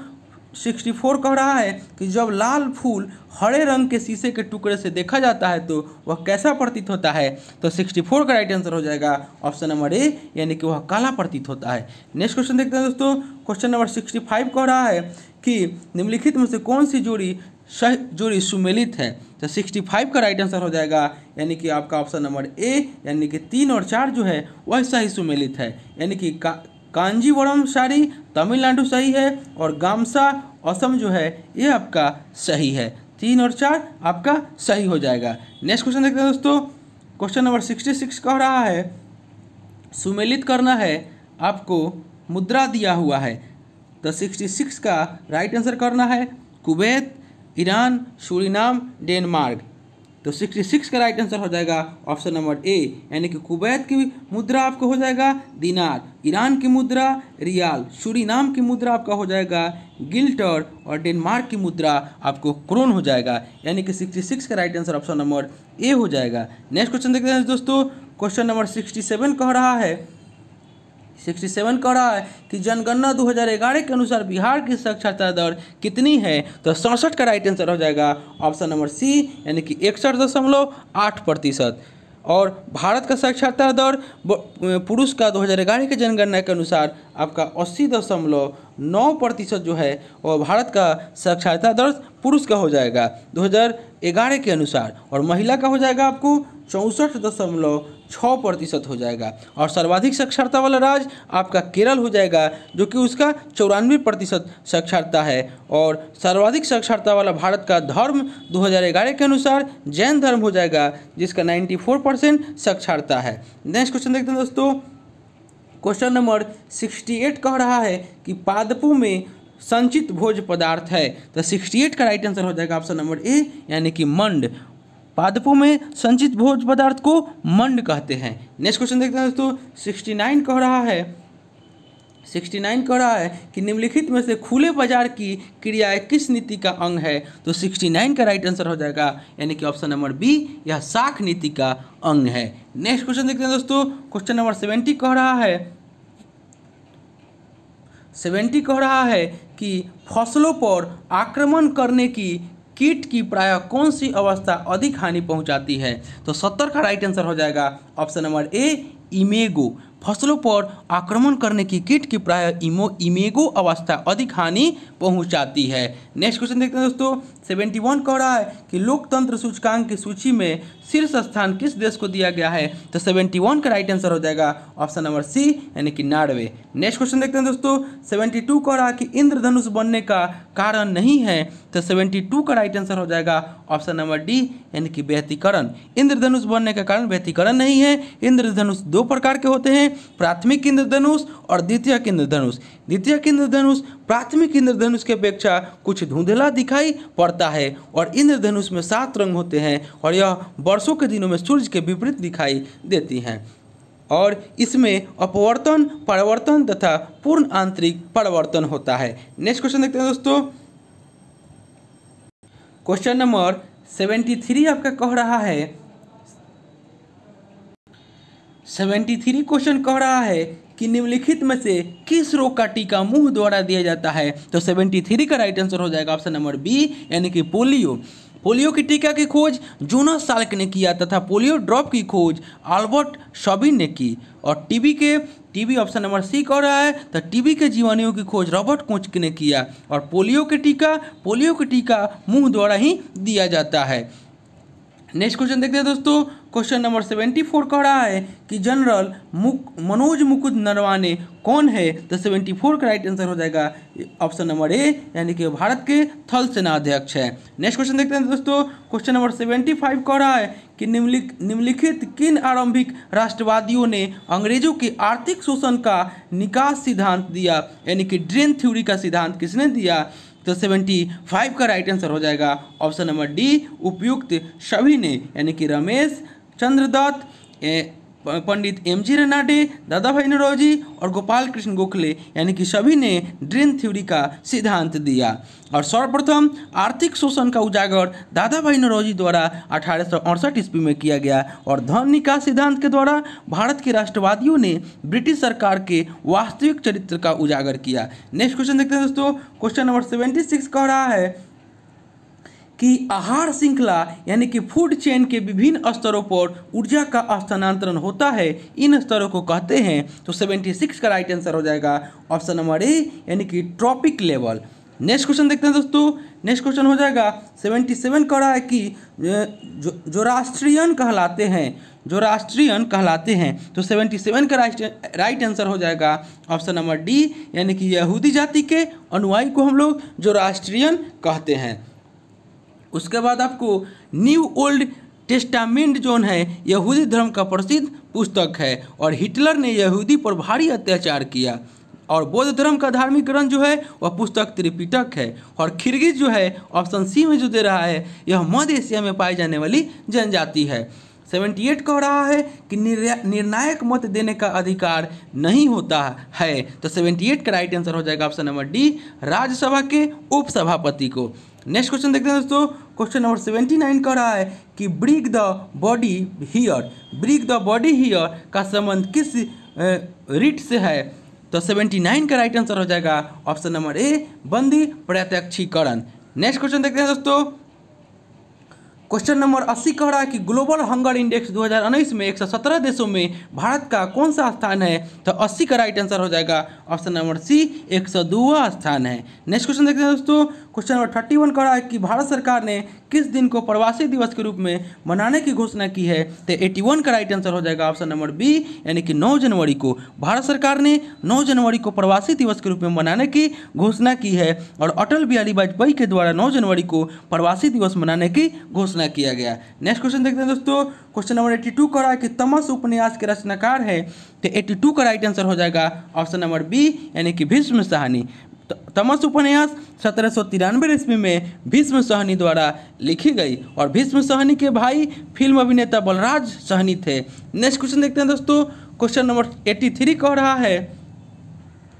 64 कह रहा है कि जब लाल फूल हरे रंग के शीशे के टुकड़े से देखा जाता है तो वह कैसा प्रतीत होता है तो 64 का राइट आंसर हो जाएगा ऑप्शन नंबर ए यानी कि वह काला प्रतीत होता है नेक्स्ट क्वेश्चन देखते हैं दोस्तों क्वेश्चन नंबर 65 कह रहा है कि निम्नलिखित में से कौन सी जोड़ी सह जोड़ी सुमेलित है तो 65 का राइट आंसर हो जाएगा यानी कि आपका ऑप्शन नंबर ए यानी कि तीन और चार जो है वह सही सुमेलित है यानी कि का, कांजीवरम साड़ी तमिलनाडु सही है और गामसा असम जो है ये आपका सही है तीन और चार आपका सही हो जाएगा नेक्स्ट क्वेश्चन देखते हैं दोस्तों क्वेश्चन नंबर सिक्सटी सिक्स कह रहा है सुमेलित करना है आपको मुद्रा दिया हुआ है तो 66 का राइट आंसर करना है कुवैत ईरान सूरीनाम डेनमार्क तो 66 का राइट आंसर हो जाएगा ऑप्शन नंबर ए यानी कि कुवैत की मुद्रा आपका हो जाएगा दिनार ईरान की मुद्रा रियाल सूरीनाम की मुद्रा आपका हो जाएगा गिल्टर और डेनमार्क की मुद्रा आपको क्रोन हो जाएगा यानी कि 66 का right answer option number A हो जाएगा नेक्स्ट क्वेश्चन देखते हैं दोस्तों क्वेश्चन नंबर सेवन कह रहा है सिक्सटी सेवन कह रहा है कि जनगणना 2011 के अनुसार बिहार की साक्षरता दर कितनी है तो सड़सठ का राइट आंसर हो जाएगा ऑप्शन नंबर सी यानी कि इकसठ दशमलव आठ प्रतिशत और भारत का साक्षरता दर पुरुष का 2011 के जनगणना के अनुसार आपका अस्सी दशमलव नौ प्रतिशत जो है वह भारत का साक्षरता दर पुरुष का हो जाएगा 2011 के अनुसार और महिला का हो जाएगा आपको चौंसठ दशमलव छः प्रतिशत हो जाएगा और सर्वाधिक साक्षरता वाला राज्य आपका केरल हो जाएगा जो कि उसका चौरानवे प्रतिशत साक्षरता है और सर्वाधिक साक्षरता वाला भारत का धर्म 2011 के अनुसार जैन धर्म हो जाएगा जिसका 94 परसेंट साक्षरता है नेक्स्ट क्वेश्चन देखते हैं दोस्तों क्वेश्चन नंबर 68 कह रहा है कि पादपों में संचित भोज पदार्थ है तो 68 का राइट आंसर हो जाएगा ऑप्शन नंबर ए यानी कि मंड पादपों में संचित भोज पदार्थ को मंड कहते हैं नेक्स्ट क्वेश्चन देखते हैं दोस्तों 69 कह रहा है सिक्सटी नाइन कह रहा है कि निम्नलिखित में से खुले बाजार की क्रियाएं किस नीति का अंग है तो सिक्सटी नाइन का राइट आंसर हो जाएगा यानी कि ऑप्शन नंबर बी यह साख नीति का अंग है नेक्स्ट क्वेश्चन देखते हैं दोस्तों क्वेश्चन नंबर सेवेंटी कह रहा है सेवेंटी कह रहा है कि फसलों पर आक्रमण करने की कीट की प्राय कौन सी अवस्था अधिक हानि पहुंचाती है तो सत्तर का राइट आंसर हो जाएगा ऑप्शन नंबर ए इमेगो फसलों पर आक्रमण करने की कीट की प्राय इमो इमेगो अवस्था अधिक हानि पहुंचाती है नेक्स्ट क्वेश्चन देखते हैं दोस्तों सेवेंटी वन कह रहा है कि लोकतंत्र सूचकांक की सूची में शीर्ष स्थान किस देश को दिया गया है तो सेवेंटी वन का राइट आंसर हो जाएगा ऑप्शन नंबर सी यानी कि नॉर्वे नेक्स्ट क्वेश्चन देखते हैं दोस्तों सेवेंटी टू कह रहा है कि इंद्रधनुष बनने का कारण नहीं है तो सेवेंटी टू का राइट आंसर हो जाएगा ऑप्शन नंबर डी यानी कि व्यतीकरण इंद्रधनुष बनने का कारण व्यतीकरण नहीं है इंद्रधनुष दो प्रकार के होते हैं प्राथमिक इंद्रधनुष और द्वितीय इंद्रधनुष द्वितीय इंद्रधनुष प्राथमिक इंद्रधनुष की अपेक्षा कुछ धुंधला दिखाई पड़ता है और इंद्रधनुष में सात रंग होते हैं और यह वर्षों के दिनों में सूर्य के विपरीत दिखाई देती हैं और इसमें अपवर्तन परिवर्तन तथा पूर्ण आंतरिक परिवर्तन होता है नेक्स्ट क्वेश्चन देखते हैं दोस्तों क्वेश्चन नंबर सेवेंटी थ्री आपका कह रहा है सेवेंटी थ्री क्वेश्चन कह रहा है कि निम्नलिखित में से किस रोग का टीका मुंह द्वारा दिया जाता है तो सेवेंटी थ्री का राइट आंसर हो जाएगा ऑप्शन नंबर बी यानी कि पोलियो पोलियो के टीका की खोज जोना साल्क ने किया तथा पोलियो ड्रॉप की खोज आल्बर्ट शॉबिन ने की और टीबी के टीबी ऑप्शन नंबर सी कह रहा है तो टीबी के जीवाणुओं की खोज रॉबर्ट कोच ने किया और पोलियो के टीका पोलियो के टीका मुंह द्वारा ही दिया जाता है नेक्स्ट क्वेश्चन देखते हैं दोस्तों क्वेश्चन नंबर सेवेंटी फोर कह रहा है कि जनरल मुक मनोज मुकुंद नरवाने कौन है तो सेवेंटी फोर का राइट आंसर हो जाएगा ऑप्शन नंबर ए यानी कि भारत के थल सेना अध्यक्ष है नेक्स्ट क्वेश्चन देखते हैं दोस्तों क्वेश्चन नंबर सेवेंटी फाइव कह रहा है कि निम्नलिख निम्नलिखित किन आरंभिक राष्ट्रवादियों ने अंग्रेजों के आर्थिक शोषण का निकास सिद्धांत दिया यानी कि ड्रेन थ्योरी का सिद्धांत किसने दिया तो सेवेंटी फाइव का राइट आंसर हो जाएगा ऑप्शन नंबर डी उपयुक्त सभी ने यानी कि Romesh Chandra Dutt Pandit M G Ranade Dadabhai Naoroji और गोपाल कृष्ण गोखले यानी कि सभी ने ड्रेन थ्योरी का सिद्धांत दिया और सर्वप्रथम आर्थिक शोषण का उजागर दादा भाई नौरोजी द्वारा अठारह ईस्वी में किया गया और धन निकास सिद्धांत के द्वारा भारत के राष्ट्रवादियों ने ब्रिटिश सरकार के वास्तविक चरित्र का उजागर किया नेक्स्ट क्वेश्चन देखते हैं दोस्तों क्वेश्चन नंबर सेवेंटी सिक्स कह रहा है कि आहार श्रृंखला यानी कि फूड चेन के विभिन्न स्तरों पर ऊर्जा का स्थानांतरण होता है इन स्तरों को कहते हैं तो 76 का राइट आंसर हो जाएगा ऑप्शन नंबर ए यानी कि ट्रॉपिक लेवल नेक्स्ट क्वेश्चन देखते हैं दोस्तों नेक्स्ट क्वेश्चन हो जाएगा सेवेंटी सेवन कह रहा है कि जो जो राष्ट्रीयन कहलाते हैं जो राष्ट्रीयन कहलाते हैं तो 77 सेवन का राइट आंसर हो जाएगा ऑप्शन नंबर डी यानी कि यहूदी जाति के अनुयायी को हम लोग जो राष्ट्रीयन कहते हैं उसके बाद आपको न्यू ओल्ड टेस्टामेंट जोन है यहूदी धर्म का प्रसिद्ध पुस्तक है और हिटलर ने यहूदी पर भारी अत्याचार किया और बौद्ध धर्म का धार्मिक ग्रंथ जो है वह पुस्तक त्रिपिटक है और खिरगिज जो है ऑप्शन सी में जो दे रहा है यह मध्य एशिया में पाई जाने वाली जनजाति है 78 कह रहा है कि निर्णायक मत देने का अधिकार नहीं होता है तो 78 का राइट आंसर हो जाएगा ऑप्शन नंबर डी राज्यसभा के उपसभापति को नेक्स्ट क्वेश्चन देखते हैं दोस्तों क्वेश्चन नंबर सेवेंटी नाइन कह रहा है कि bring the body here bring the body here का संबंध किस रिट से है तो सेवेंटी नाइन का राइट आंसर हो जाएगा ऑप्शन नंबर ए बंदी प्रत्यक्षीकरण नेक्स्ट क्वेश्चन देखते हैं दोस्तों क्वेश्चन नंबर अस्सी कह रहा है कि ग्लोबल हंगर इंडेक्स 2019 में 117 देशों में भारत का कौन सा स्थान है तो अस्सी का राइट आंसर हो जाएगा ऑप्शन नंबर सी एक स्थान है नेक्स्ट क्वेश्चन देखते हैं दोस्तों क्वेश्चन नंबर थर्टी वन कह रहा है कि भारत सरकार ने किस दिन को प्रवासी दिवस के रूप में मनाने की घोषणा की है तो एटी वन का राइट आंसर हो जाएगा ऑप्शन नंबर बी यानी कि नौ जनवरी को भारत सरकार ने नौ जनवरी को प्रवासी दिवस के रूप में मनाने की घोषणा की है और अटल बिहारी वाजपेयी के द्वारा नौ जनवरी को प्रवासी दिवस मनाने की घोषणा किया गया नेक्स्ट क्वेश्चन देखते हैं दोस्तों क्वेश्चन नंबर एट्टी टू कह रहा है कि तमस उपन्यास के रचनाकार है तो एट्टी टू का राइट आंसर हो जाएगा ऑप्शन नंबर बी यानी कि भीष्म साहनी तमस उपन्यास सत्रह सौ तिरानवे ईस्वी में भीष्म सहनी द्वारा लिखी गई और भीष्म सहनी के भाई फिल्म अभिनेता बलराज सहनी थे नेक्स्ट क्वेश्चन देखते हैं दोस्तों क्वेश्चन नंबर एट्टी थ्री कह रहा है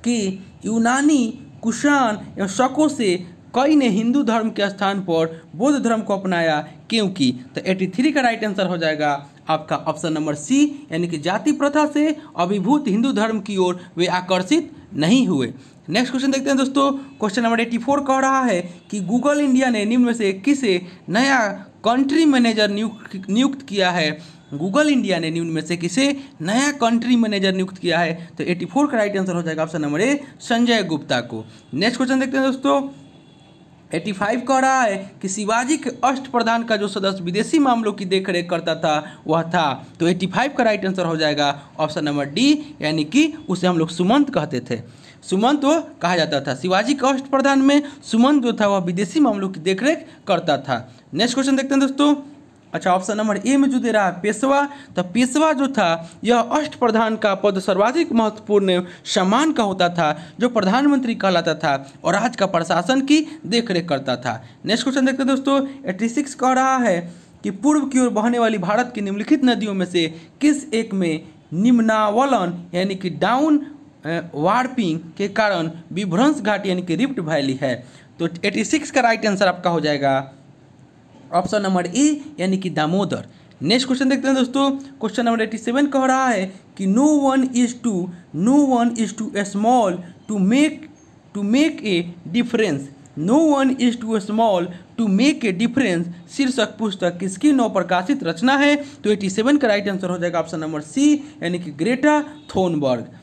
कि यूनानी कुषाण एवं शकों से कई ने हिंदू धर्म के स्थान पर बौद्ध धर्म को अपनाया क्योंकि तो एट्टी थ्री का राइट आंसर हो जाएगा आपका ऑप्शन नंबर सी यानी कि जाति प्रथा से अभिभूत हिंदू धर्म की ओर वे आकर्षित नहीं हुए नेक्स्ट क्वेश्चन देखते हैं दोस्तों क्वेश्चन नंबर एट्टी फोर कह रहा है कि गूगल इंडिया ने निम्न में से किसे नया कंट्री मैनेजर नियुक्त किया है गूगल इंडिया ने निम्न में से किसे नया कंट्री मैनेजर नियुक्त किया है तो 84 का राइट आंसर हो जाएगा option number A Sanjay Gupta को नेक्स्ट क्वेश्चन देखते हैं दोस्तों 85 कह रहा है कि शिवाजी के अष्ट प्रधान का जो सदस्य विदेशी मामलों की देखरेख करता था वह था तो 85 का राइट आंसर हो जाएगा ऑप्शन नंबर डी यानी कि उसे हम लोग सुमंत कहते थे सुमंत वो कहा जाता था शिवाजी कष्ट प्रधान में सुमंत जो था वह विदेशी मामलों की देखरेख करता था नेक्स्ट क्वेश्चन देखते हैं दोस्तों अच्छा ऑप्शन नंबर ए में जो दे रहा है पेशवा तो पेशवा जो था यह अष्ट प्रधान का पद सर्वाधिक महत्वपूर्ण सम्मान का होता था जो प्रधानमंत्री कहलाता था और राज का प्रशासन की देखरेख करता था नेक्स्ट क्वेश्चन देखते हैं दोस्तों एट्टी सिक्स कह रहा है कि पूर्व की ओर बहने वाली भारत की निम्नलिखित नदियों में से किस एक में निम्नावलन यानी कि डाउन वार्पिंग के कारण विभ्रंश घाटी यानी कि रिफ्ट वैली है तो 86 का राइट आंसर आपका हो जाएगा ऑप्शन नंबर ए यानी कि दामोदर नेक्स्ट क्वेश्चन देखते हैं दोस्तों क्वेश्चन नंबर एटी सेवन कह रहा है कि no one is too no one is too small to make to make a difference no one is too small to make a difference शीर्षक पुस्तक किसकी नौ प्रकाशित रचना है तो एटी सेवन का राइट आंसर हो जाएगा ऑप्शन नंबर सी यानी कि ग्रेटा थोनबर्ग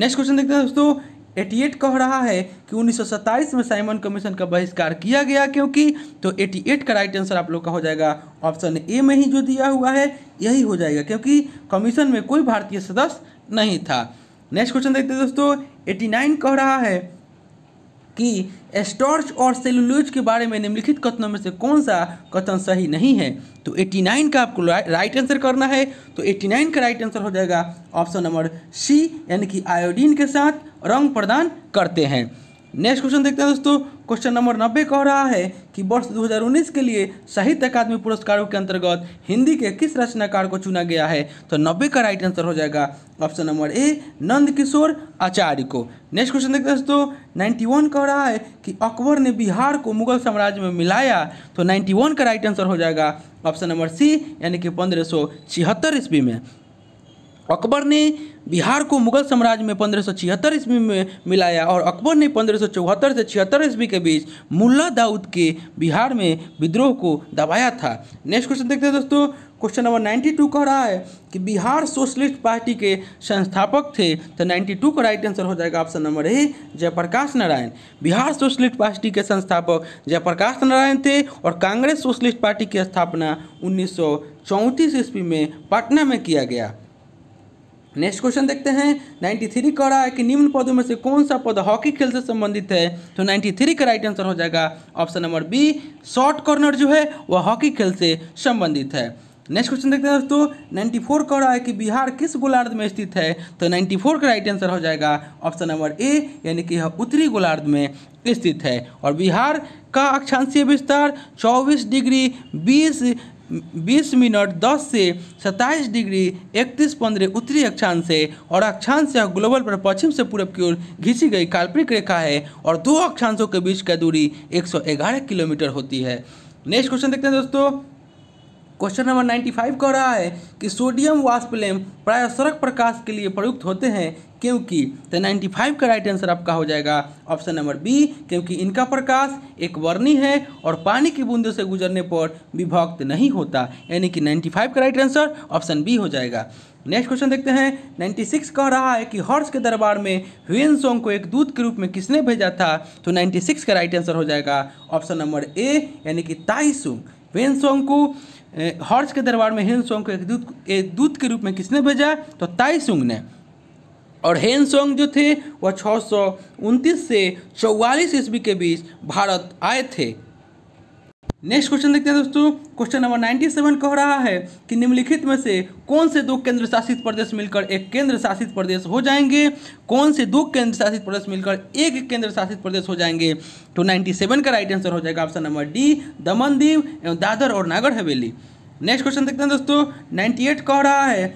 नेक्स्ट क्वेश्चन देखते हैं दोस्तों एटी एट कह रहा है कि 1927 में साइमन कमीशन का बहिष्कार किया गया क्योंकि तो 88 का राइट आंसर आप लोग का हो जाएगा ऑप्शन ए में ही जो दिया हुआ है यही हो जाएगा क्योंकि कमीशन में कोई भारतीय सदस्य नहीं था नेक्स्ट क्वेश्चन देखते हैं दोस्तों 89 कह रहा है कि स्टॉर्च और सेलुलोज के बारे में निम्नलिखित कथनों में से कौन सा कथन सही नहीं है तो 89 का आपको राइट आंसर करना है तो 89 का राइट आंसर हो जाएगा ऑप्शन नंबर सी यानी कि आयोडीन के साथ रंग प्रदान करते हैं नेक्स्ट क्वेश्चन देखते हैं दोस्तों क्वेश्चन नंबर नब्बे कह रहा है कि वर्ष 2019 के लिए साहित्य अकादमी पुरस्कारों के अंतर्गत हिंदी के किस रचनाकार को चुना गया है तो नब्बे का राइट आंसर हो जाएगा ऑप्शन नंबर ए नंद किशोर आचार्य को नेक्स्ट क्वेश्चन देखते हैं दोस्तों वन कह रहा है कि अकबर ने बिहार को मुगल साम्राज्य में मिलाया तो नाइन्टी का राइट आंसर हो जाएगा ऑप्शन नंबर सी यानी कि पंद्रह ईस्वी में अकबर ने बिहार को मुगल साम्राज्य में पंद्रह सौ छिहत्तर ईस्वी में मिलाया और अकबर ने पंद्रह सौ चौहत्तर से छिहत्तर ईस्वी के बीच मुल्ला दाऊद के बिहार में विद्रोह को दबाया था नेक्स्ट क्वेश्चन देखते हैं दोस्तों क्वेश्चन नंबर 92 कह रहा है कि बिहार सोशलिस्ट पार्टी के संस्थापक थे तो 92 का राइट आंसर हो जाएगा option number A Jayaprakash Narayan Bihar socialist party के संस्थापक जयप्रकाश नारायण थे और कांग्रेस सोशलिस्ट पार्टी की स्थापना उन्नीस ईस्वी में पटना में किया गया नेक्स्ट क्वेश्चन देखते हैं नाइन्टी थ्री कह रहा है कि निम्न पदों में से कौन सा पद हॉकी खेल से संबंधित है तो नाइन्टी थ्री का राइट आंसर हो जाएगा option number B short corner जो है वह हॉकी खेल से संबंधित है नेक्स्ट क्वेश्चन देखते हैं दोस्तों नाइन्टी फोर कह रहा है कि बिहार किस गोलार्ध में स्थित है तो नाइन्टी फोर का राइट आंसर हो जाएगा ऑप्शन नंबर ए यानी कि यह उत्तरी गोलार्ध में स्थित है और बिहार का अक्षांशीय विस्तार चौबीस डिग्री बीस बीस मिनट दस से सत्ताईस डिग्री इकतीस पंद्रह उत्तरी अक्षांश से और अक्षांश यह ग्लोबल पर पश्चिम से पूर्व की ओर घिंची गई काल्पनिक रेखा है और दो अक्षांशों के बीच का दूरी 111 किलोमीटर होती है नेक्स्ट क्वेश्चन देखते हैं दोस्तों क्वेश्चन नंबर 95 कह रहा है कि सोडियम वाष्पलेम प्राय सड़क प्रकाश के लिए प्रयुक्त होते हैं क्योंकि तो 95 का राइट आंसर आपका हो जाएगा ऑप्शन नंबर बी क्योंकि इनका प्रकाश एक वर्णी है और पानी की बूंदों से गुजरने पर विभक्त नहीं होता यानी कि 95 का राइट आंसर ऑप्शन बी हो जाएगा नेक्स्ट क्वेश्चन देखते हैं 96 कह रहा है कि हॉर्स के दरबार में ह्यून सोंग को एक दूत के रूप में किसने भेजा था तो सिक्स का राइट आंसर हो जाएगा ऑप्शन नंबर ए यानी कि सोंग वेन सोंग को हॉर्स के दरबार में हेन सोंग को एक दूत एक दूत के रूप में किसने भेजा तो सुंग ने और हेन सोंग जो थे वह छः से चौवालीस ईस्वी के बीच भारत आए थे नेक्स्ट क्वेश्चन देखते हैं दोस्तों क्वेश्चन नंबर 97 कह रहा है कि निम्नलिखित में से कौन से दो केंद्र शासित प्रदेश मिलकर एक केंद्र शासित प्रदेश हो जाएंगे कौन से दो केंद्र शासित प्रदेश मिलकर एक केंद्र शासित प्रदेश हो जाएंगे तो 97 का राइट आंसर हो जाएगा ऑप्शन नंबर डी दमन दीव एवं दादर और नागर हवेली नेक्स्ट क्वेश्चन देखते हैं दोस्तों एट कह रहा है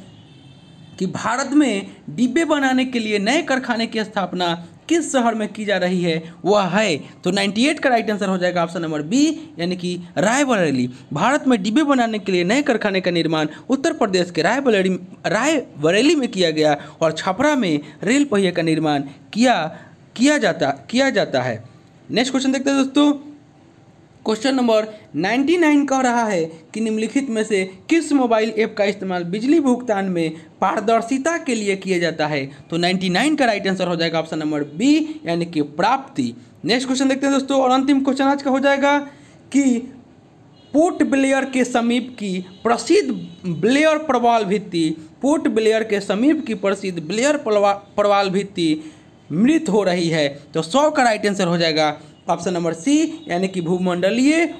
कि भारत में डिब्बे बनाने के लिए नए कारखाने की स्थापना किस शहर में की जा रही है वह है तो 98 का राइट आंसर हो जाएगा ऑप्शन नंबर बी यानी कि रायबरेली भारत में डिब्बे बनाने के लिए नए कारखाने का निर्माण उत्तर प्रदेश के रायबरेली रायबरेली में किया गया और छपरा में रेल पहिए का निर्माण किया किया जाता किया जाता है नेक्स्ट क्वेश्चन देखते हैं दोस्तों क्वेश्चन नंबर 99 कह रहा है कि निम्नलिखित में से किस मोबाइल ऐप का इस्तेमाल बिजली भुगतान में पारदर्शिता के लिए किया जाता है तो 99 का राइट आंसर हो जाएगा ऑप्शन नंबर बी यानी कि प्राप्ति नेक्स्ट क्वेश्चन देखते हैं दोस्तों और अंतिम क्वेश्चन आज का हो जाएगा कि पोर्ट ब्लेयर के समीप की प्रसिद्ध ब्लेयर प्रवाल भित्ति पोर्ट ब्लेयर के समीप की प्रसिद्ध ब्लेयर प्रवाल भित्ति मृत हो रही है तो सौ का राइट आंसर हो जाएगा ऑप्शन नंबर सी यानी कि भूमंडलीय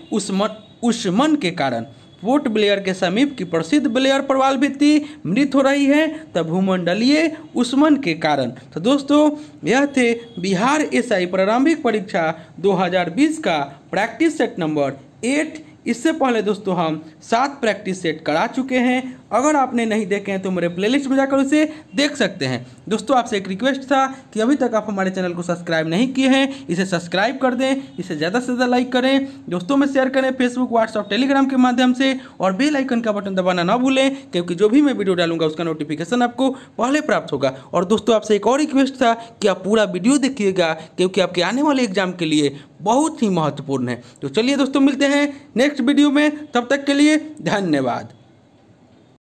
उष्मन के कारण पोर्ट ब्लेयर के समीप की प्रसिद्ध ब्लेयर प्रवाल भित्ति मृत हो रही है तब भूमंडलीय उष्मन के कारण तो दोस्तों यह थे बिहार एसआई प्रारंभिक परीक्षा 2020 का प्रैक्टिस सेट नंबर एट इससे पहले दोस्तों हम सात प्रैक्टिस सेट करा चुके हैं अगर आपने नहीं देखे हैं तो मेरे प्लेलिस्ट में जाकर उसे देख सकते हैं दोस्तों आपसे एक रिक्वेस्ट था कि अभी तक आप हमारे चैनल को सब्सक्राइब नहीं किए हैं इसे सब्सक्राइब कर दें इसे ज़्यादा से ज़्यादा लाइक करें दोस्तों में शेयर करें फेसबुक व्हाट्सअप टेलीग्राम के माध्यम से और बेल आइकन का बटन दबाना ना भूलें क्योंकि जो भी मैं वीडियो डालूंगा उसका नोटिफिकेशन आपको पहले प्राप्त होगा और दोस्तों आपसे एक और रिक्वेस्ट था कि आप पूरा वीडियो देखिएगा क्योंकि आपके आने वाले एग्जाम के लिए बहुत ही महत्वपूर्ण है तो चलिए दोस्तों मिलते हैं नेक्स्ट वीडियो में तब तक के लिए धन्यवाद